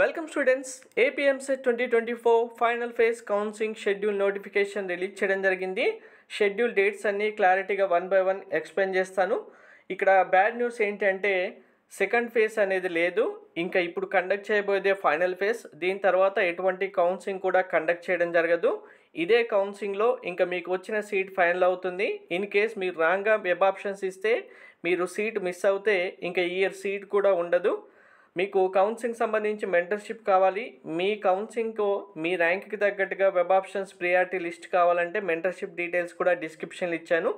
welcome students AP EAMCET twenty twenty four final phase counselling schedule notification release చేయడం జరిగింది schedule dates అన్నీ క్లారిటీగా one by one explain చేస్తాను ఇక్కడ బ్యాడ్ న్యూస్ ఏంటంటే సెకండ్ ఫేజ్ అనేది లేదు ఇంకా ఇప్పుడు కండక్ట్ చేయబోయేదే ఫైనల్ ఫేజ్ దీని తర్వాత ఎటువంటి కౌన్సిలింగ్ కూడా కండక్ట్ చేయడం జరగదు ఇదే కౌన్సిలింగ్లో ఇంకా మీకు వచ్చిన సీట్ ఫైనల్ అవుతుంది ఇన్ కేస్ మీరు రాంగ్గా వెబ్ ఆప్షన్స్ ఇస్తే మీరు సీట్ మిస్ అవుతే ఇంకా ఇయర్ సీట్ కూడా ఉండదు మీకు కౌన్సిలింగ్ సంబంధించి మెంటర్షిప్ కావాలి మీ కౌన్సిలింగ్ మీ ర్యాంక్కి తగ్గట్టుగా వెబ్ ఆప్షన్స్ ప్రియారిటీ లిస్ట్ కావాలంటే మెంటర్షిప్ డీటెయిల్స్ కూడా డిస్క్రిప్షన్లు ఇచ్చాను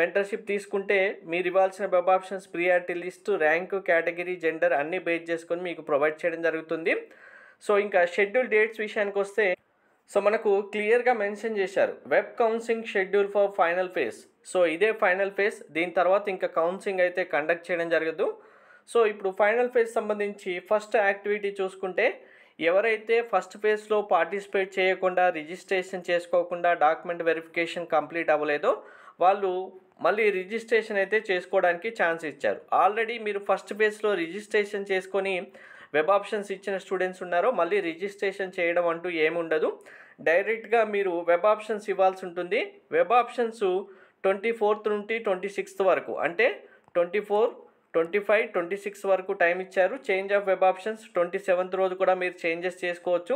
మెంటర్షిప్ తీసుకుంటే మీరు ఇవ్వాల్సిన web options priority list rank category gender అన్నీ బేస్ చేసుకొని మీకు ప్రొవైడ్ చేయడం జరుగుతుంది సో ఇంకా షెడ్యూల్ డేట్స్ విషయానికి వస్తే సో మనకు క్లియర్గా మెన్షన్ చేశారు web counselling schedule for final phase so ఇదే ఫైనల్ ఫేజ్ దీని తర్వాత ఇంకా కౌన్సిలింగ్ అయితే కండక్ట్ చేయడం జరగదు సో ఇప్పుడు ఫైనల్ ఫేజ్ సంబంధించి ఫస్ట్ యాక్టివిటీ చూసుకుంటే ఎవరైతే ఫస్ట్ ఫేజ్లో పార్టిసిపేట్ చేయకుండా రిజిస్ట్రేషన్ చేసుకోకుండా డాక్యుమెంట్ వెరిఫికేషన్ కంప్లీట్ అవ్వలేదో వాళ్ళు మళ్ళీ రిజిస్ట్రేషన్ అయితే చేసుకోవడానికి ఛాన్స్ ఇచ్చారు ఆల్రెడీ మీరు ఫస్ట్ ఫేజ్లో రిజిస్ట్రేషన్ చేసుకొని వెబ్ ఆప్షన్స్ ఇచ్చిన స్టూడెంట్స్ ఉన్నారో మళ్ళీ రిజిస్ట్రేషన్ చేయడం అంటూ ఏముండదు డైరెక్ట్గా మీరు వెబ్ ఆప్షన్స్ ఇవ్వాల్సి ఉంటుంది వెబ్ ఆప్షన్స్ ట్వంటీ ఫోర్త్ నుండి ట్వంటీ సిక్స్త్ వరకు అంటే twenty four twenty five twenty six వరకు టైం ఇచ్చారు change of web options twenty seventh రోజు కూడా మీరు చేంజెస్ చేసుకోవచ్చు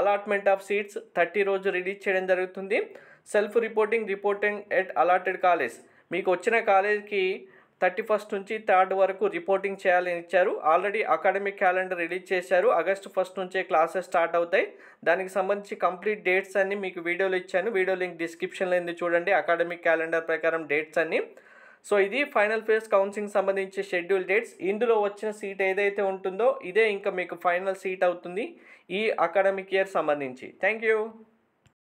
అలాట్మెంట్ ఆఫ్ సీట్స్ థర్టీ రోజు రిలీజ్ చేయడం జరుగుతుంది self reporting reporting at allotted college మీకు వచ్చిన కాలేజ్కి థర్టీ ఫస్ట్ నుంచి థర్డ్ వరకు రిపోర్టింగ్ చేయాలని ఇచ్చారు ఆల్రెడీ అకాడమిక్ క్యాలెండర్ రిలీజ్ చేశారు ఆగస్టు ఫస్ట్ నుంచే క్లాసెస్ స్టార్ట్ అవుతాయి దానికి సంబంధించి కంప్లీట్ డేట్స్ అన్నీ మీకు వీడియోలు ఇచ్చాను వీడియో లింక్ డిస్క్రిప్షన్లో ఉంది చూడండి అకాడమిక్ క్యాలెండర్ ప్రకారం డేట్స్ అన్నీ సో ఇది ఫైనల్ ఫేజ్ కౌన్సిలింగ్ సంబంధించి షెడ్యూల్ డేట్స్ ఇందులో వచ్చిన సీట్ ఏదైతే ఉంటుందో ఇదే ఇంకా మీకు ఫైనల్ సీట్ అవుతుంది ఈ అకాడమిక్ ఇయర్ సంబంధించి థ్యాంక్ యూ